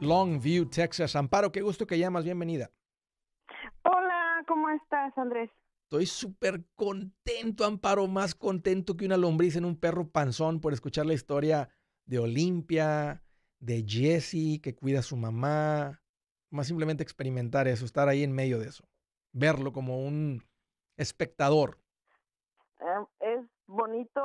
Longview, Texas. Amparo, qué gusto que llamas, bienvenida. Hola, ¿cómo estás, Andrés? Estoy súper contento, Amparo, más contento que una lombriz en un perro panzón por escuchar la historia de Olimpia, de Jesse, que cuida a su mamá. Más simplemente experimentar eso, estar ahí en medio de eso, verlo como un espectador. Eh, es bonito,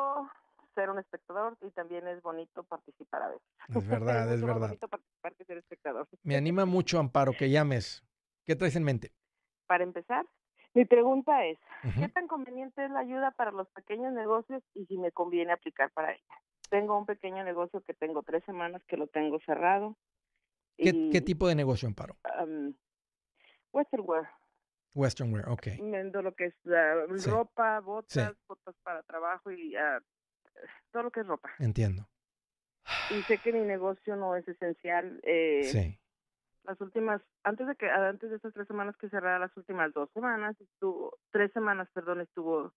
ser un espectador y también es bonito participar a veces. Es verdad, es, verdad. Es bonito participar que ser espectador. Me anima mucho, Amparo, que llames. ¿Qué traes en mente? Para empezar, mi pregunta es, ¿qué tan conveniente es la ayuda para los pequeños negocios y si me conviene aplicar para ella? Tengo un pequeño negocio que tengo tres semanas que lo tengo cerrado. ¿Qué, tipo de negocio, Amparo? Wear. Western Wear, ok. Vendo lo que es ropa, botas, botas para trabajo y ah, todo lo que es ropa. Entiendo. Y sé que mi negocio no es esencial. Eh, sí. Las últimas, antes de que, antes de estas tres semanas que cerrara, las últimas dos semanas, estuvo, tres semanas, perdón, estuvo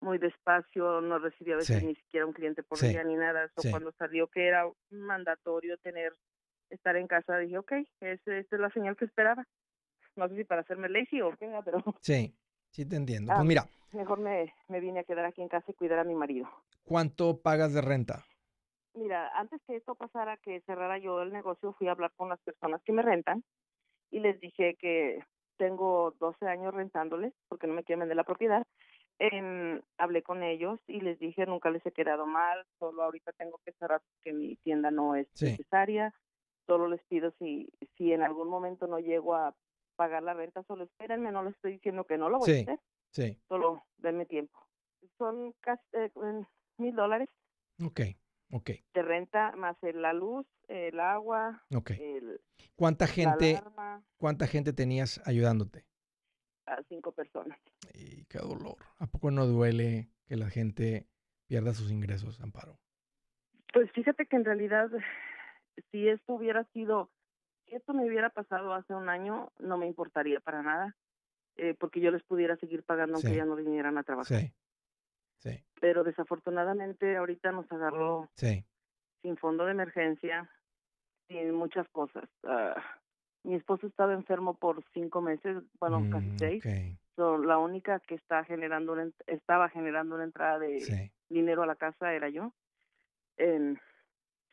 muy despacio, no recibía ni siquiera un cliente por día ni nada. eso Cuando salió que era mandatorio tener, estar en casa, dije, ok, esta es la señal que esperaba. No sé si para hacerme lazy o qué, pero... Sí, sí te entiendo. pues ah, mira... Mejor me, me vine a quedar aquí en casa y cuidar a mi marido. ¿cuánto pagas de renta? Mira, antes que esto pasara, que cerrara yo el negocio, fui a hablar con las personas que me rentan y les dije que tengo 12 años rentándoles porque no me quieren vender la propiedad. hablé con ellos y les dije nunca les he quedado mal, solo ahorita tengo que cerrar porque mi tienda no es necesaria. Solo les pido si si en algún momento no llego a pagar la renta, solo espérenme, no les estoy diciendo que no lo voy a hacer. Solo denme tiempo. Son casi, eh, mil dólares. Ok, ok. Te renta más la luz, el agua. Ok. ¿Cuánta gente, cuánta gente tenías ayudándote? A cinco personas. Y qué dolor. ¿A poco no duele que la gente pierda sus ingresos, Amparo? Pues fíjate que en realidad, si esto hubiera sido, si esto me hubiera pasado hace un año, no me importaría para nada, eh, porque yo les pudiera seguir pagando aunque ya no vinieran a trabajar. Sí. Sí. Pero desafortunadamente ahorita nos agarró sin fondo de emergencia, sin muchas cosas. Ah, mi esposo estaba enfermo por cinco meses, bueno, casi mm, seis. la única que está generando estaba generando una entrada de dinero a la casa era yo. Em,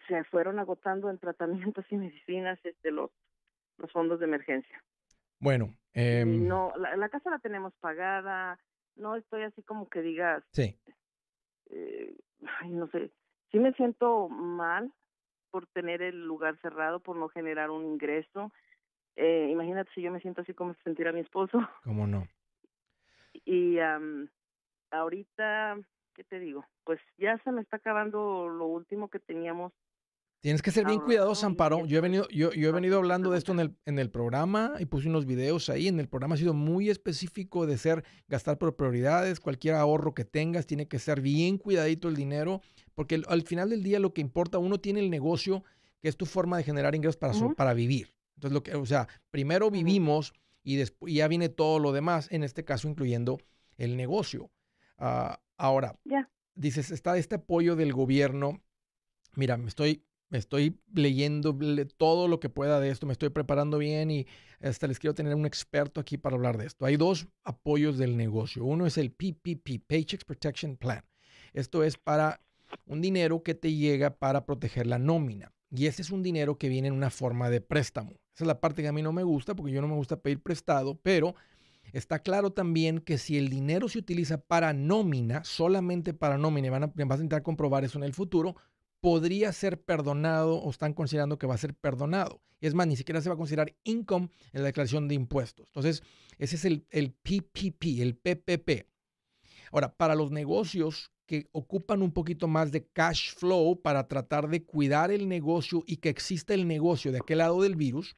se fueron agotando en tratamientos y medicinas este, los, fondos de emergencia. Bueno. Eh, no, la, casa la tenemos pagada, no estoy así como que digas. Sí. Eh, ay, no sé. Sí me siento mal por tener el lugar cerrado, por no generar un ingreso. Eh, imagínate si yo me siento así como sentir a mi esposo. ¿Cómo no? Y ahorita, ¿qué te digo? Pues ya se me está acabando lo último que teníamos Tienes que ser bien ah, cuidadoso, Amparo. Yo he venido, yo, he venido hablando de esto en el, programa y puse unos videos ahí. En el programa ha sido muy específico de ser gastar por prioridades. Cualquier ahorro que tengas tiene que ser bien cuidadito el dinero, porque al final del día lo que importa, uno tiene el negocio, que es tu forma de generar ingresos para, para vivir. Entonces, lo que, o sea, primero vivimos y ya viene todo lo demás, en este caso incluyendo el negocio. Ah, ahora, dices, está este apoyo del gobierno. Mira, me estoy me estoy leyendo todo lo que pueda de esto, me estoy preparando bien y hasta este, les quiero tener un experto aquí para hablar de esto. Hay dos apoyos del negocio. Uno es el PPP, Paycheck Protection Plan. Esto es para un dinero que te llega para proteger la nómina. Y ese es un dinero que viene en una forma de préstamo. Esa es la parte que a mí no me gusta porque yo no me gusta pedir prestado, pero está claro también que si el dinero se utiliza para nómina, solamente para nómina, y van vas a intentar comprobar eso en el futuro, podría ser perdonado o están considerando que va a ser perdonado. Es más, ni siquiera se va a considerar income en la declaración de impuestos. Entonces, ese es el, el PPP, el PPP. Ahora, para los negocios que ocupan un poquito más de cash flow para tratar de cuidar el negocio y que exista el negocio de aquel lado del virus,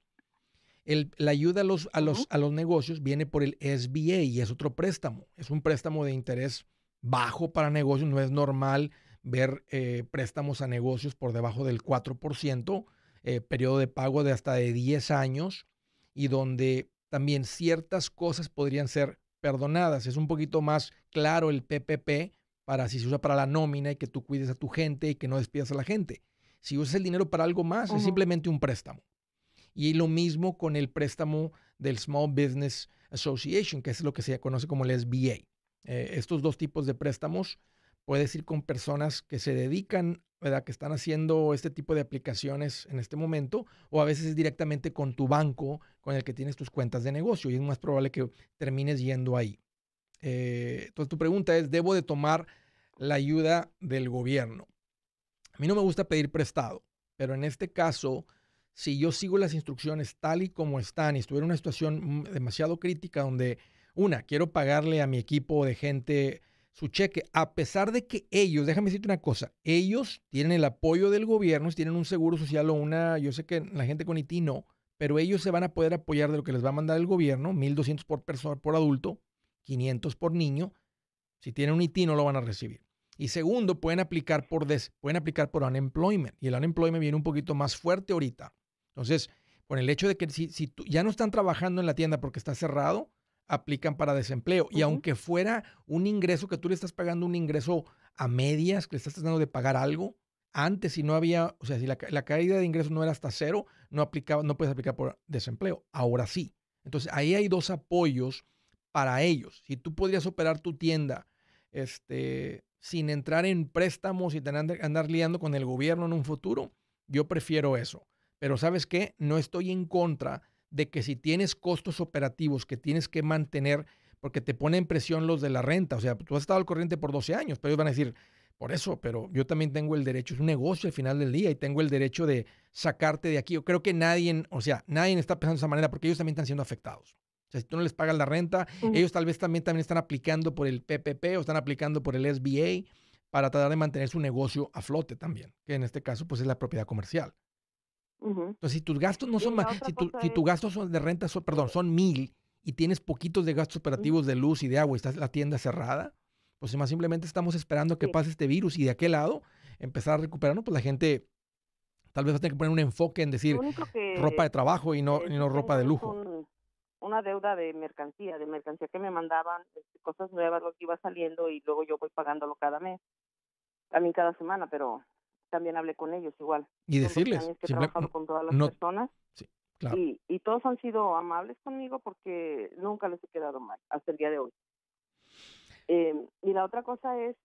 la ayuda a los, a, los, a los negocios viene por el SBA y es otro préstamo. Es un préstamo de interés bajo para negocios, no es normal ver eh, préstamos a negocios por debajo del 4%, eh, periodo de pago de hasta de 10 años y donde también ciertas cosas podrían ser perdonadas. Es un poquito más claro el PPP para si se usa para la nómina y que tú cuides a tu gente y que no despidas a la gente. Si usas el dinero para algo más, es simplemente un préstamo. Y lo mismo con el préstamo del Small Business Association, que es lo que se conoce como el SBA. Eh, estos dos tipos de préstamos puedes ir con personas que se dedican, ¿verdad? Que están haciendo este tipo de aplicaciones en este momento, o a veces directamente con tu banco con el que tienes tus cuentas de negocio y es más probable que termines yendo ahí. Eh, entonces tu pregunta es, ¿debo de tomar la ayuda del gobierno? A mí no me gusta pedir prestado, pero en este caso, si yo sigo las instrucciones tal y como están y estuviera en una situación mm, demasiado crítica donde, una, quiero pagarle a mi equipo de gente su cheque, a pesar de que ellos, déjame decirte una cosa, ellos tienen el apoyo del gobierno, si tienen un seguro social o una, yo sé que la gente con IT no, pero ellos se van a poder apoyar de lo que les va a mandar el gobierno, 1.200 por persona, por adulto, 500 por niño. Si tienen un IT no lo van a recibir. Y segundo, pueden aplicar por des, pueden aplicar por unemployment y el unemployment viene un poquito más fuerte ahorita. Entonces, por el hecho de que si, si tú, ya no están trabajando en la tienda porque está cerrado, aplican para desempleo. Y aunque fuera un ingreso que tú le estás pagando, un ingreso a medias, que le estás tratando de pagar algo, antes si no había, o sea, si la, caída de ingresos no era hasta cero, no, aplicaba, no puedes aplicar por desempleo. Ahora sí. Entonces ahí hay dos apoyos para ellos. Si tú podrías operar tu tienda este, sin entrar en préstamos y tener, andar liando con el gobierno en un futuro, yo prefiero eso. Pero sabes qué, no estoy en contra de que si tienes costos operativos que tienes que mantener, porque te ponen en presión los de la renta, o sea, tú has estado al corriente por 12 años, pero ellos van a decir, por eso, pero yo también tengo el derecho, es un negocio al final del día y tengo el derecho de sacarte de aquí. Yo creo que nadie, o sea, nadie está pensando de esa manera porque ellos también están siendo afectados. O sea, si tú no les pagas la renta, ellos tal vez también, también están aplicando por el PPP o están aplicando por el SBA para tratar de mantener su negocio a flote también, que en este caso pues es la propiedad comercial. Entonces, si tus gastos no son más, si, tu, si tus gastos son de renta, son, perdón, son mil y tienes poquitos de gastos operativos de luz y de agua y estás la tienda cerrada, pues más simplemente estamos esperando que pase este virus y de aquel lado empezar a recuperarnos, pues la gente tal vez va a tener que poner un enfoque en decir ropa de trabajo y no, no ropa de lujo. una deuda de mercancía, de mercancía que me mandaban, este, cosas nuevas, lo que iba saliendo y luego yo voy pagándolo cada mes, también cada semana, pero también hablé con ellos igual. Y decirles. con todas las personas. y, y, todos han sido amables conmigo porque nunca les he quedado mal hasta el día de hoy. Em, y la otra cosa es,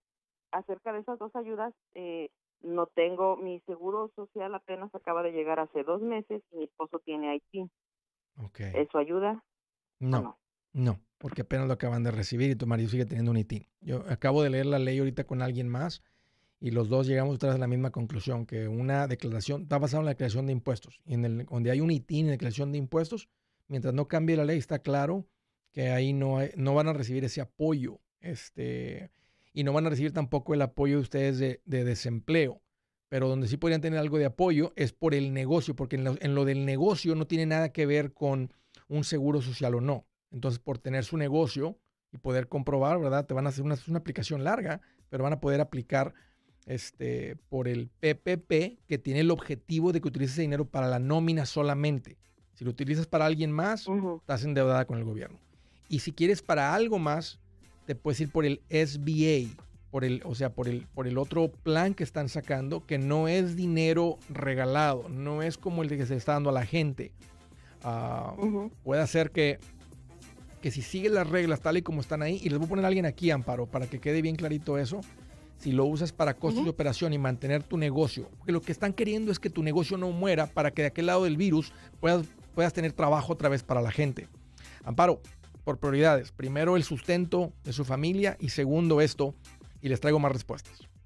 acerca de esas dos ayudas, eh, no tengo, mi seguro social apenas acaba de llegar hace dos meses y mi esposo tiene Haití. Okay. ¿Eso ayuda? No, no, porque apenas lo acaban de recibir y tu marido sigue teniendo un IT Yo acabo de leer la ley ahorita con alguien más y los dos llegamos otra a la misma conclusión, que una declaración está basada en la declaración de impuestos. Y en el, donde hay un ITIN de declaración de impuestos, mientras no cambie la ley, está claro que ahí no, no van a recibir ese apoyo. Este, y no van a recibir tampoco el apoyo de ustedes de, desempleo. Pero donde sí podrían tener algo de apoyo es por el negocio, porque en lo, del negocio no tiene nada que ver con un seguro social o no. Entonces, por tener su negocio y poder comprobar, ¿verdad? Te van a hacer una, una aplicación larga, pero van a poder aplicar este, por el PPP, que tiene el objetivo de que utilices ese dinero para la nómina solamente. Si lo utilizas para alguien más, estás endeudada con el gobierno. Y si quieres para algo más, te puedes ir por el SBA, por el, o sea, por el, por el otro plan que están sacando, que no es dinero regalado, no es como el que se está dando a la gente. Ah, puede ser que, que si siguen las reglas tal y como están ahí, y les voy a poner a alguien aquí, Amparo, para que quede bien clarito eso, si lo usas para costos de operación y mantener tu negocio, porque lo que están queriendo es que tu negocio no muera para que de aquel lado del virus puedas tener trabajo otra vez para la gente. Amparo, por prioridades, primero el sustento de su familia y segundo esto, y les traigo más respuestas.